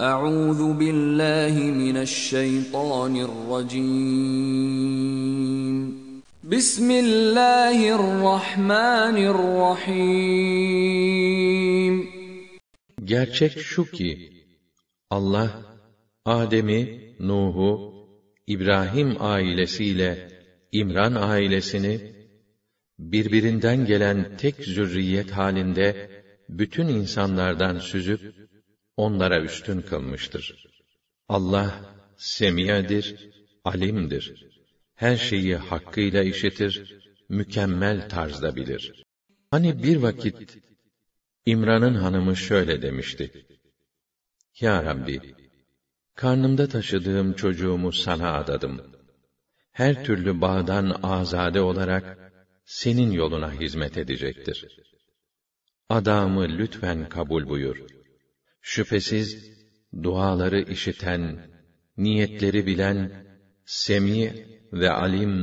Euzu billahi mineşşeytanirracim. Bismillahirrahmanirrahim. Gerçek şu ki Allah Adem'i, Nuh'u, İbrahim ailesiyle İmran ailesini birbirinden gelen tek zürriyet halinde bütün insanlardan süzüp onlara üstün kılmıştır. Allah semiyedir, alimdir. Her şeyi hakkıyla işitir, mükemmel tarzda bilir. Hani bir vakit İmran'ın hanımı şöyle demişti: Ya Rabbi, karnımda taşıdığım çocuğumu sana adadım. Her türlü bağdan azade olarak senin yoluna hizmet edecektir. Adamı lütfen kabul buyur.'' Şüphesiz duaları işiten, niyetleri bilen, semi ve alim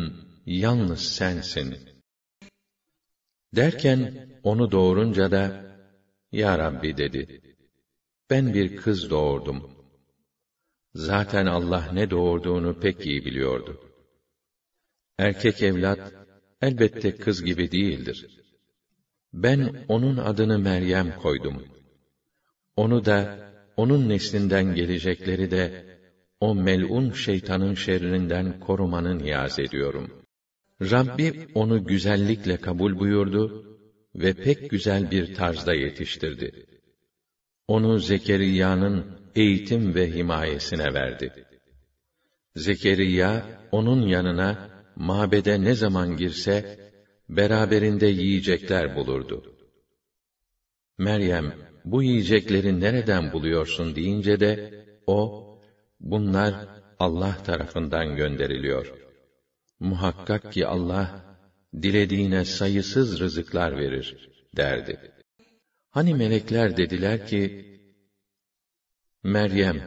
yalnız sensin. Derken onu doğurunca da Ya Rabbi dedi. Ben bir kız doğurdum. Zaten Allah ne doğurduğunu pek iyi biliyordu. Erkek evlat elbette kız gibi değildir. Ben onun adını Meryem koydum.'' Onu da, onun neslinden gelecekleri de, o mel'un şeytanın şerrinden korumanı niyaz ediyorum. Rabbi onu güzellikle kabul buyurdu ve pek güzel bir tarzda yetiştirdi. Onu Zekeriya'nın eğitim ve himayesine verdi. Zekeriya, onun yanına, mabede ne zaman girse, beraberinde yiyecekler bulurdu. Meryem, bu yiyecekleri nereden buluyorsun deyince de, o, bunlar Allah tarafından gönderiliyor. Muhakkak ki Allah, dilediğine sayısız rızıklar verir, derdi. Hani melekler dediler ki, Meryem,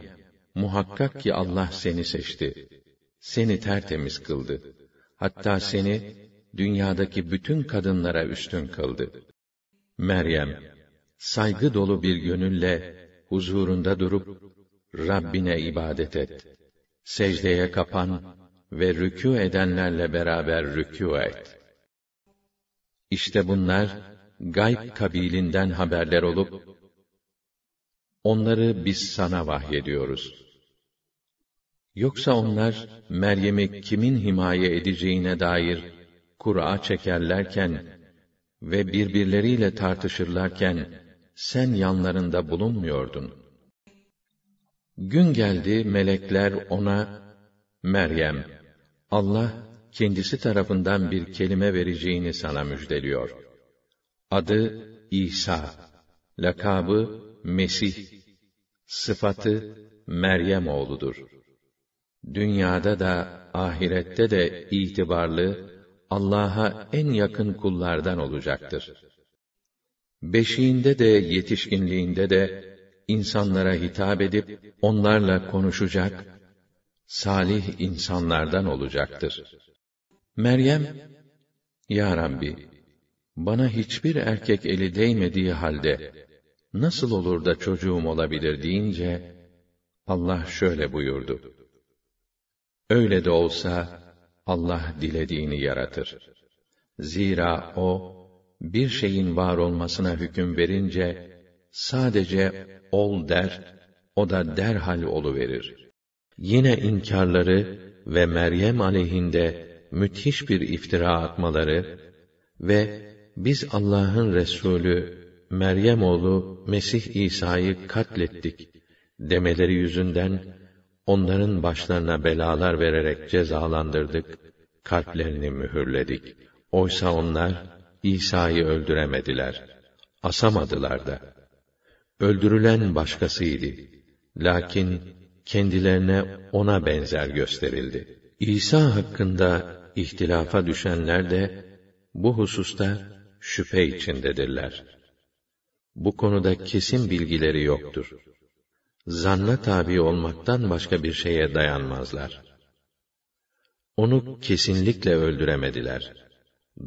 muhakkak ki Allah seni seçti, seni tertemiz kıldı. Hatta seni, dünyadaki bütün kadınlara üstün kıldı. Meryem, saygı dolu bir gönülle huzurunda durup Rabbine ibadet et. Secdeye kapan ve rükû edenlerle beraber rükû et. İşte bunlar gayb kabilinden haberler olup onları biz sana vahyediyoruz. Yoksa onlar Meryem'i kimin himaye edeceğine dair kura çekerlerken ve birbirleriyle tartışırlarken sen yanlarında bulunmuyordun. Gün geldi melekler ona, Meryem, Allah kendisi tarafından bir kelime vereceğini sana müjdeliyor. Adı İsa, lakabı Mesih, sıfatı Meryem oğludur. Dünyada da ahirette de itibarlı Allah'a en yakın kullardan olacaktır. Beşiğinde de yetişkinliğinde de insanlara hitap edip onlarla konuşacak salih insanlardan olacaktır. Meryem Ya Rabbi bana hiçbir erkek eli değmediği halde nasıl olur da çocuğum olabilir deyince Allah şöyle buyurdu. Öyle de olsa Allah dilediğini yaratır. Zira o bir şeyin var olmasına hüküm verince sadece ol der, o da derhal olu verir. Yine inkarları ve Meryem aleyhinde müthiş bir iftira atmaları ve biz Allah'ın Resulü Meryem oğlu Mesih İsa'yı katlettik demeleri yüzünden onların başlarına belalar vererek cezalandırdık, kalplerini mühürledik. Oysa onlar İsa'yı öldüremediler. Asamadılar da. Öldürülen başkasıydı. Lakin kendilerine ona benzer gösterildi. İsa hakkında ihtilafa düşenler de bu hususta şüphe içindedirler. Bu konuda kesin bilgileri yoktur. Zanna tabi olmaktan başka bir şeye dayanmazlar. Onu kesinlikle öldüremediler.''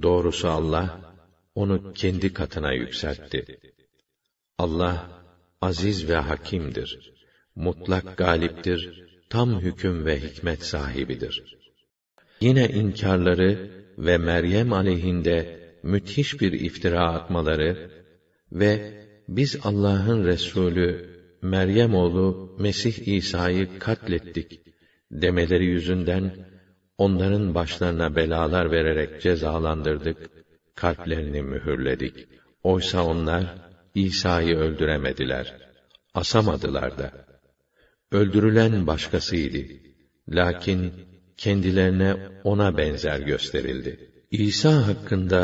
Doğrusu Allah, onu kendi katına yükseltti. Allah, aziz ve hakimdir. Mutlak galiptir, tam hüküm ve hikmet sahibidir. Yine inkarları ve Meryem aleyhinde müthiş bir iftira atmaları ve biz Allah'ın Resulü Meryem oğlu Mesih İsa'yı katlettik demeleri yüzünden onların başlarına belalar vererek cezalandırdık, kalplerini mühürledik. Oysa onlar, İsa'yı öldüremediler, asamadılar da. Öldürülen başkasıydı. Lakin kendilerine ona benzer gösterildi. İsa hakkında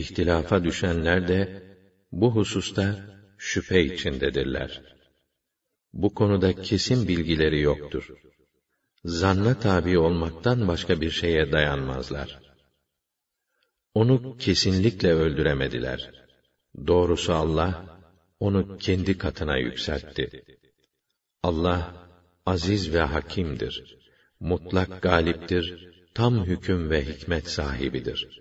ihtilafa düşenler de bu hususta şüphe içindedirler. Bu konuda kesin bilgileri yoktur zanna tabi olmaktan başka bir şeye dayanmazlar. Onu kesinlikle öldüremediler. Doğrusu Allah onu kendi katına yükseltti. Allah aziz ve hakimdir. Mutlak galiptir, tam hüküm ve hikmet sahibidir.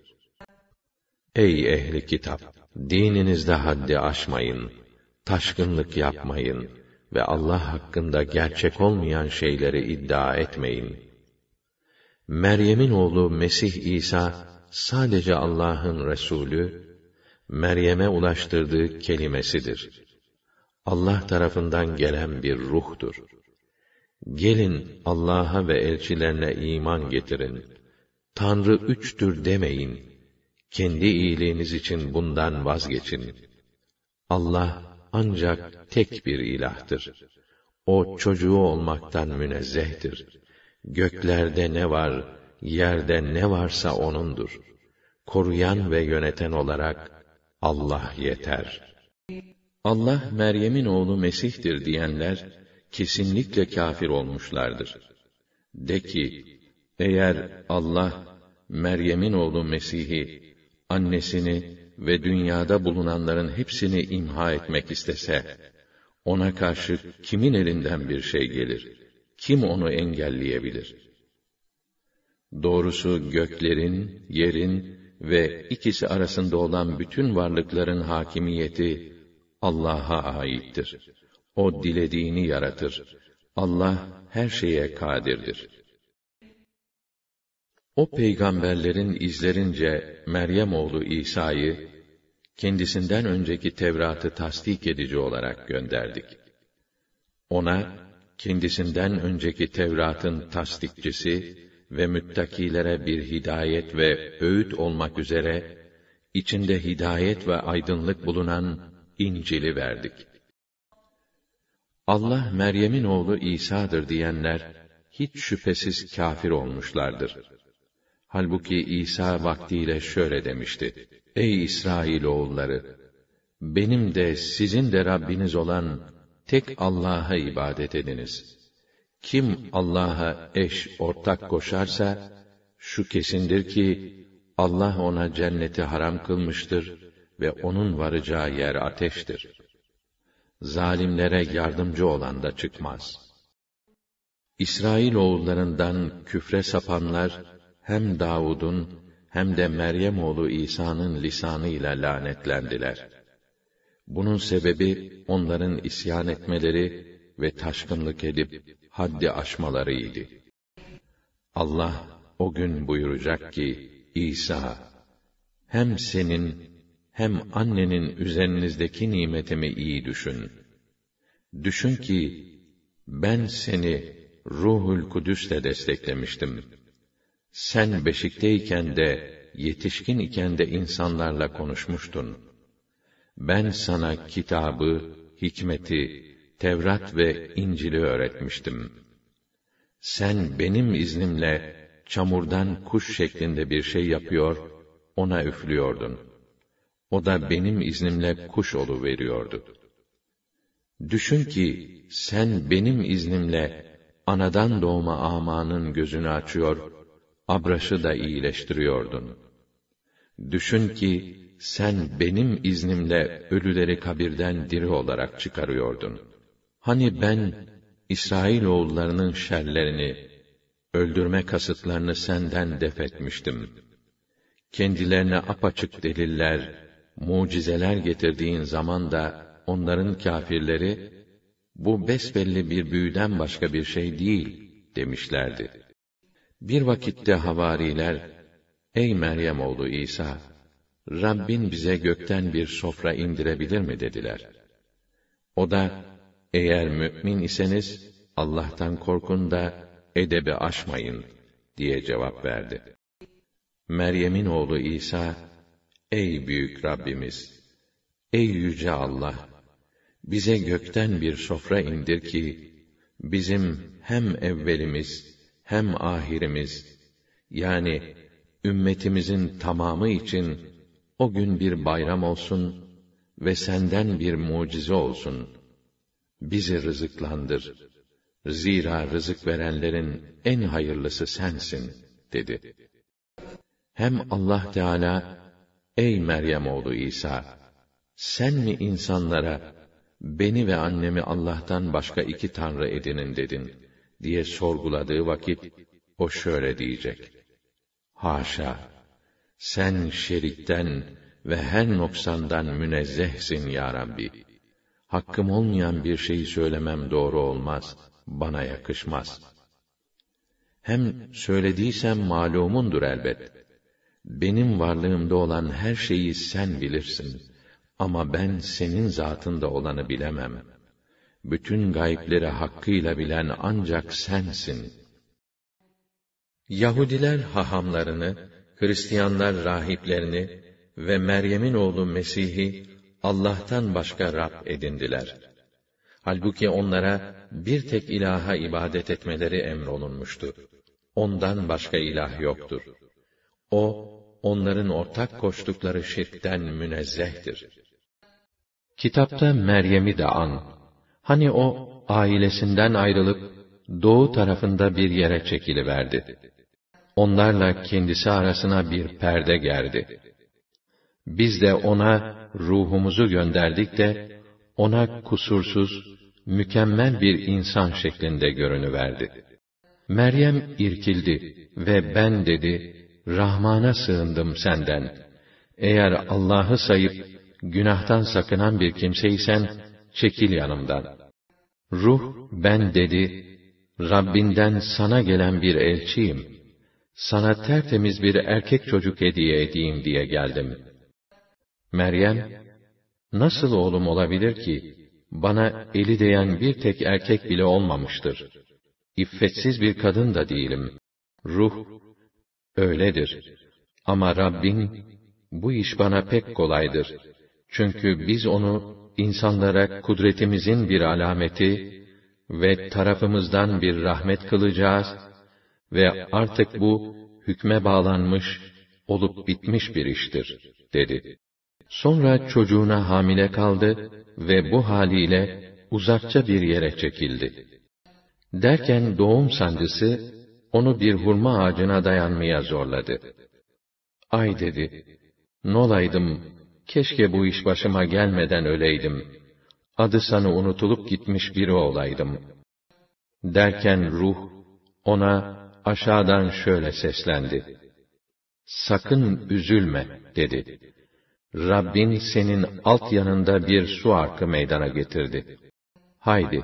Ey ehli kitap, dininizde haddi aşmayın, taşkınlık yapmayın ve Allah hakkında gerçek olmayan şeyleri iddia etmeyin. Meryem'in oğlu Mesih İsa sadece Allah'ın resulü, Meryem'e ulaştırdığı kelimesidir. Allah tarafından gelen bir ruhtur. Gelin Allah'a ve elçilerine iman getirin. Tanrı üçtür demeyin. Kendi iyiliğiniz için bundan vazgeçin. Allah ancak tek bir ilahtır. O çocuğu olmaktan münezzehtir. Göklerde ne var, yerde ne varsa O'nundur. Koruyan ve yöneten olarak Allah yeter. Allah Meryem'in oğlu Mesih'tir diyenler kesinlikle kafir olmuşlardır. De ki, eğer Allah Meryem'in oğlu Mesih'i annesini ve dünyada bulunanların hepsini imha etmek istese, ona karşı kimin elinden bir şey gelir? Kim onu engelleyebilir? Doğrusu göklerin, yerin ve ikisi arasında olan bütün varlıkların hakimiyeti Allah'a aittir. O dilediğini yaratır. Allah her şeye kadirdir.'' O peygamberlerin izlerince Meryem oğlu İsa'yı kendisinden önceki Tevrat'ı tasdik edici olarak gönderdik. Ona kendisinden önceki Tevrat'ın tasdikçisi ve müttakilere bir hidayet ve öğüt olmak üzere içinde hidayet ve aydınlık bulunan İncil'i verdik. Allah Meryem'in oğlu İsa'dır diyenler hiç şüphesiz kafir olmuşlardır. Halbuki İsa vaktiyle şöyle demişti. Ey İsrail oğulları! Benim de sizin de Rabbiniz olan tek Allah'a ibadet ediniz. Kim Allah'a eş, ortak koşarsa, şu kesindir ki, Allah ona cenneti haram kılmıştır ve onun varacağı yer ateştir. Zalimlere yardımcı olan da çıkmaz. İsrail oğullarından küfre sapanlar, hem Davud'un hem de Meryem oğlu İsa'nın lisanıyla lanetlendiler. Bunun sebebi onların isyan etmeleri ve taşkınlık edip haddi aşmalarıydı. Allah o gün buyuracak ki İsa hem senin hem annenin üzerinizdeki nimetimi iyi düşün. Düşün ki ben seni Ruhul Kudüs'le desteklemiştim.'' sen beşikteyken de, yetişkin iken de insanlarla konuşmuştun. Ben sana kitabı, hikmeti, Tevrat ve İncil'i öğretmiştim. Sen benim iznimle çamurdan kuş şeklinde bir şey yapıyor, ona üflüyordun. O da benim iznimle kuş olu veriyordu. Düşün ki sen benim iznimle anadan doğma amanın gözünü açıyor, Abraş'ı da iyileştiriyordun. Düşün ki, sen benim iznimle ölüleri kabirden diri olarak çıkarıyordun. Hani ben, İsrail oğullarının şerlerini, öldürme kasıtlarını senden defetmiştim. Kendilerine apaçık deliller, mucizeler getirdiğin zaman da, onların kâfirleri, bu besbelli bir büyüden başka bir şey değil, demişlerdi.'' Bir vakitte havariler, Ey Meryem oğlu İsa! Rabbin bize gökten bir sofra indirebilir mi dediler. O da, eğer mü'min iseniz, Allah'tan korkun da, edebi aşmayın, diye cevap verdi. Meryem'in oğlu İsa, Ey büyük Rabbimiz! Ey yüce Allah! Bize gökten bir sofra indir ki, bizim hem evvelimiz, hem ahirimiz yani ümmetimizin tamamı için o gün bir bayram olsun ve senden bir mucize olsun. Bizi rızıklandır. Zira rızık verenlerin en hayırlısı sensin dedi. Hem Allah Teala ey Meryem oğlu İsa sen mi insanlara beni ve annemi Allah'tan başka iki tanrı edinin dedin.'' diye sorguladığı vakit o şöyle diyecek. Haşa! Sen şerikten ve her noksandan münezzehsin ya Rabbi. Hakkım olmayan bir şeyi söylemem doğru olmaz, bana yakışmaz. Hem söylediysem malumundur elbet. Benim varlığımda olan her şeyi sen bilirsin. Ama ben senin zatında olanı bilemem.'' bütün gaybleri hakkıyla bilen ancak sensin. Yahudiler hahamlarını, Hristiyanlar rahiplerini ve Meryem'in oğlu Mesih'i Allah'tan başka Rab edindiler. Halbuki onlara bir tek ilaha ibadet etmeleri emrolunmuştu. Ondan başka ilah yoktur. O, onların ortak koştukları şirkten münezzehtir. Kitapta Meryem'i de an, Hani o ailesinden ayrılıp doğu tarafında bir yere çekiliverdi. Onlarla kendisi arasına bir perde gerdi. Biz de ona ruhumuzu gönderdik de ona kusursuz, mükemmel bir insan şeklinde görünüverdi. Meryem irkildi ve ben dedi, Rahman'a sığındım senden. Eğer Allah'ı sayıp günahtan sakınan bir kimseysen, çekil yanımdan. Ruh, ben dedi, Rabbinden sana gelen bir elçiyim. Sana tertemiz bir erkek çocuk hediye edeyim diye geldim. Meryem, nasıl oğlum olabilir ki, bana eli değen bir tek erkek bile olmamıştır. İffetsiz bir kadın da değilim. Ruh, öyledir. Ama Rabbim, bu iş bana pek kolaydır. Çünkü biz onu insanlara kudretimizin bir alameti ve tarafımızdan bir rahmet kılacağız ve artık bu hükme bağlanmış, olup bitmiş bir iştir, dedi. Sonra çocuğuna hamile kaldı ve bu haliyle uzakça bir yere çekildi. Derken doğum sancısı, onu bir hurma ağacına dayanmaya zorladı. Ay dedi, nolaydım Keşke bu iş başıma gelmeden öleydim. Adı sana unutulup gitmiş biri olaydım. Derken ruh, ona aşağıdan şöyle seslendi. Sakın üzülme, dedi. Rabbin senin alt yanında bir su arkı meydana getirdi. Haydi,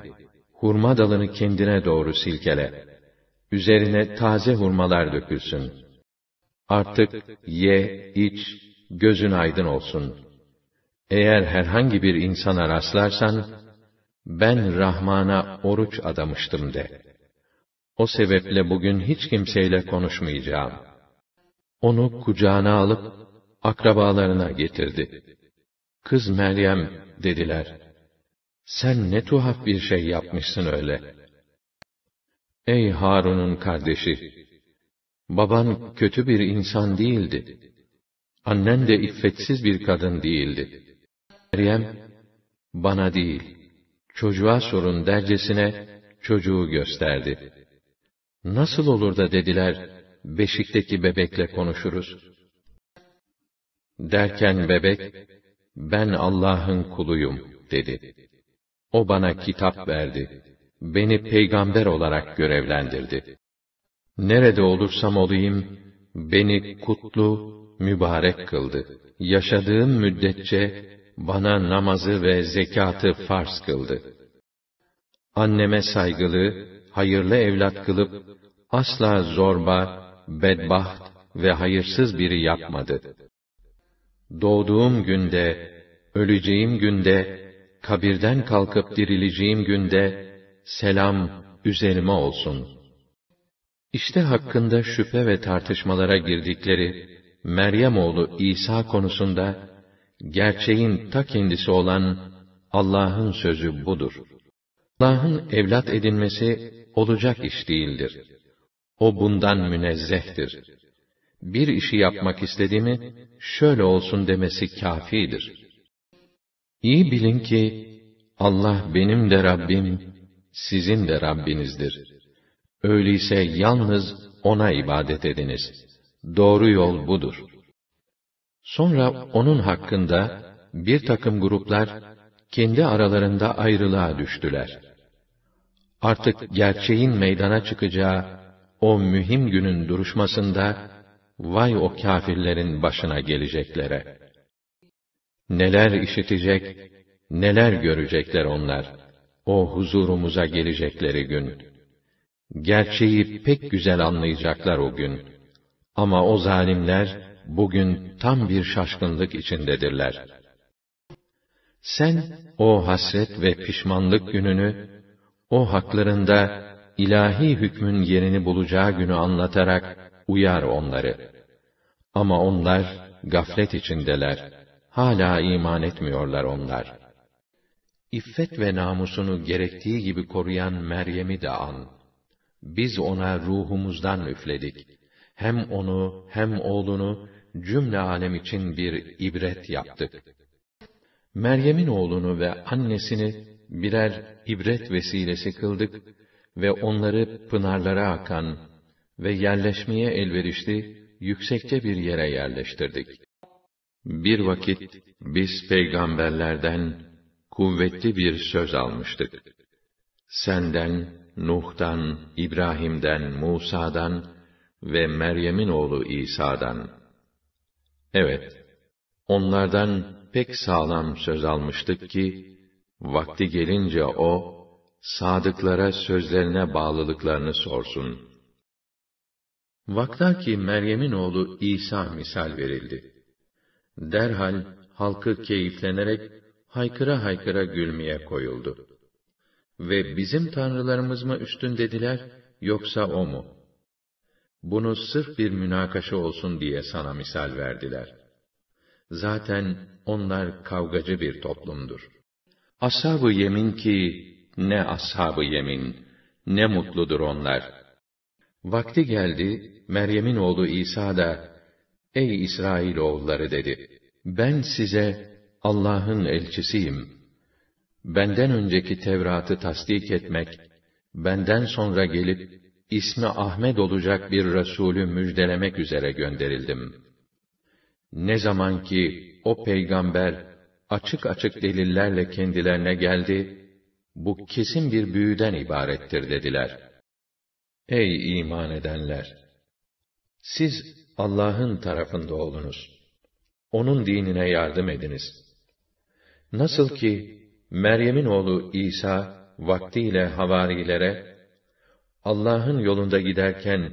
hurma dalını kendine doğru silkele. Üzerine taze hurmalar dökülsün. Artık ye, iç, gözün aydın olsun. Eğer herhangi bir insana rastlarsan, ben Rahman'a oruç adamıştım de. O sebeple bugün hiç kimseyle konuşmayacağım. Onu kucağına alıp, akrabalarına getirdi. Kız Meryem, dediler. Sen ne tuhaf bir şey yapmışsın öyle. Ey Harun'un kardeşi! Baban kötü bir insan değildi Annen de iffetsiz bir kadın değildi. Meryem, bana değil, çocuğa sorun dercesine çocuğu gösterdi. Nasıl olur da dediler, beşikteki bebekle konuşuruz. Derken bebek, ben Allah'ın kuluyum dedi. O bana kitap verdi. Beni peygamber olarak görevlendirdi. Nerede olursam olayım, beni kutlu, mübarek kıldı. Yaşadığım müddetçe bana namazı ve zekatı farz kıldı. Anneme saygılı, hayırlı evlat kılıp asla zorba, bedbaht ve hayırsız biri yapmadı. Doğduğum günde, öleceğim günde, kabirden kalkıp dirileceğim günde selam üzerime olsun. İşte hakkında şüphe ve tartışmalara girdikleri Meryem oğlu İsa konusunda gerçeğin ta kendisi olan Allah'ın sözü budur. Allah'ın evlat edinmesi olacak iş değildir. O bundan münezzehtir. Bir işi yapmak istediğimi şöyle olsun demesi kafidir. İyi bilin ki, Allah benim de Rabbim, sizin de Rabbinizdir. Öyleyse yalnız O'na ibadet ediniz.'' doğru yol budur. Sonra onun hakkında bir takım gruplar kendi aralarında ayrılığa düştüler. Artık gerçeğin meydana çıkacağı o mühim günün duruşmasında vay o kafirlerin başına geleceklere. Neler işitecek, neler görecekler onlar o huzurumuza gelecekleri gün. Gerçeği pek güzel anlayacaklar o gün.'' Ama o zalimler bugün tam bir şaşkınlık içindedirler. Sen o hasret ve pişmanlık gününü, o haklarında ilahi hükmün yerini bulacağı günü anlatarak uyar onları. Ama onlar gaflet içindeler. Hala iman etmiyorlar onlar. İffet ve namusunu gerektiği gibi koruyan Meryem'i de an. Biz ona ruhumuzdan üfledik.'' hem onu hem oğlunu cümle alem için bir ibret yaptık. Meryem'in oğlunu ve annesini birer ibret vesilesi kıldık ve onları pınarlara akan ve yerleşmeye elverişli yüksekçe bir yere yerleştirdik. Bir vakit biz peygamberlerden kuvvetli bir söz almıştık. Senden, Nuh'dan, İbrahim'den, Musa'dan ve Meryem'in oğlu İsa'dan. Evet, onlardan pek sağlam söz almıştık ki, vakti gelince o, sadıklara sözlerine bağlılıklarını sorsun. ki Meryem'in oğlu İsa misal verildi. Derhal halkı keyiflenerek haykıra haykıra gülmeye koyuldu. Ve bizim tanrılarımız mı üstün dediler, yoksa o mu?' Bunu sırf bir münakaşa olsun diye sana misal verdiler. Zaten onlar kavgacı bir toplumdur. Ashab-ı yemin ki ne ashab-ı yemin, ne mutludur onlar. Vakti geldi, Meryem'in oğlu İsa da, Ey İsrail oğulları dedi, ben size Allah'ın elçisiyim. Benden önceki Tevrat'ı tasdik etmek, benden sonra gelip ismi Ahmet olacak bir Resulü müjdelemek üzere gönderildim. Ne zaman ki o peygamber açık açık delillerle kendilerine geldi, bu kesin bir büyüden ibarettir dediler. Ey iman edenler! Siz Allah'ın tarafında olunuz. Onun dinine yardım ediniz. Nasıl ki Meryem'in oğlu İsa vaktiyle havarilere Allah'ın yolunda giderken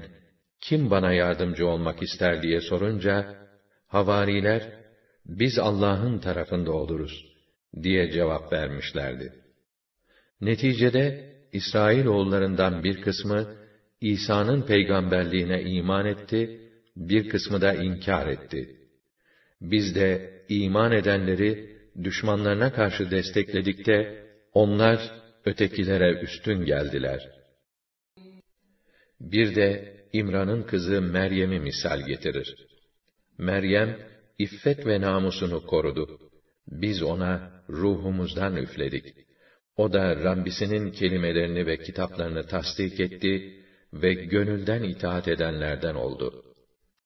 kim bana yardımcı olmak ister diye sorunca havariler biz Allah'ın tarafında oluruz diye cevap vermişlerdi. Neticede İsrail oğullarından bir kısmı İsa'nın peygamberliğine iman etti, bir kısmı da inkar etti. Biz de iman edenleri düşmanlarına karşı destekledikte onlar ötekilere üstün geldiler.'' Bir de İmran'ın kızı Meryem'i misal getirir. Meryem, iffet ve namusunu korudu. Biz ona ruhumuzdan üfledik. O da Rabbisinin kelimelerini ve kitaplarını tasdik etti ve gönülden itaat edenlerden oldu.''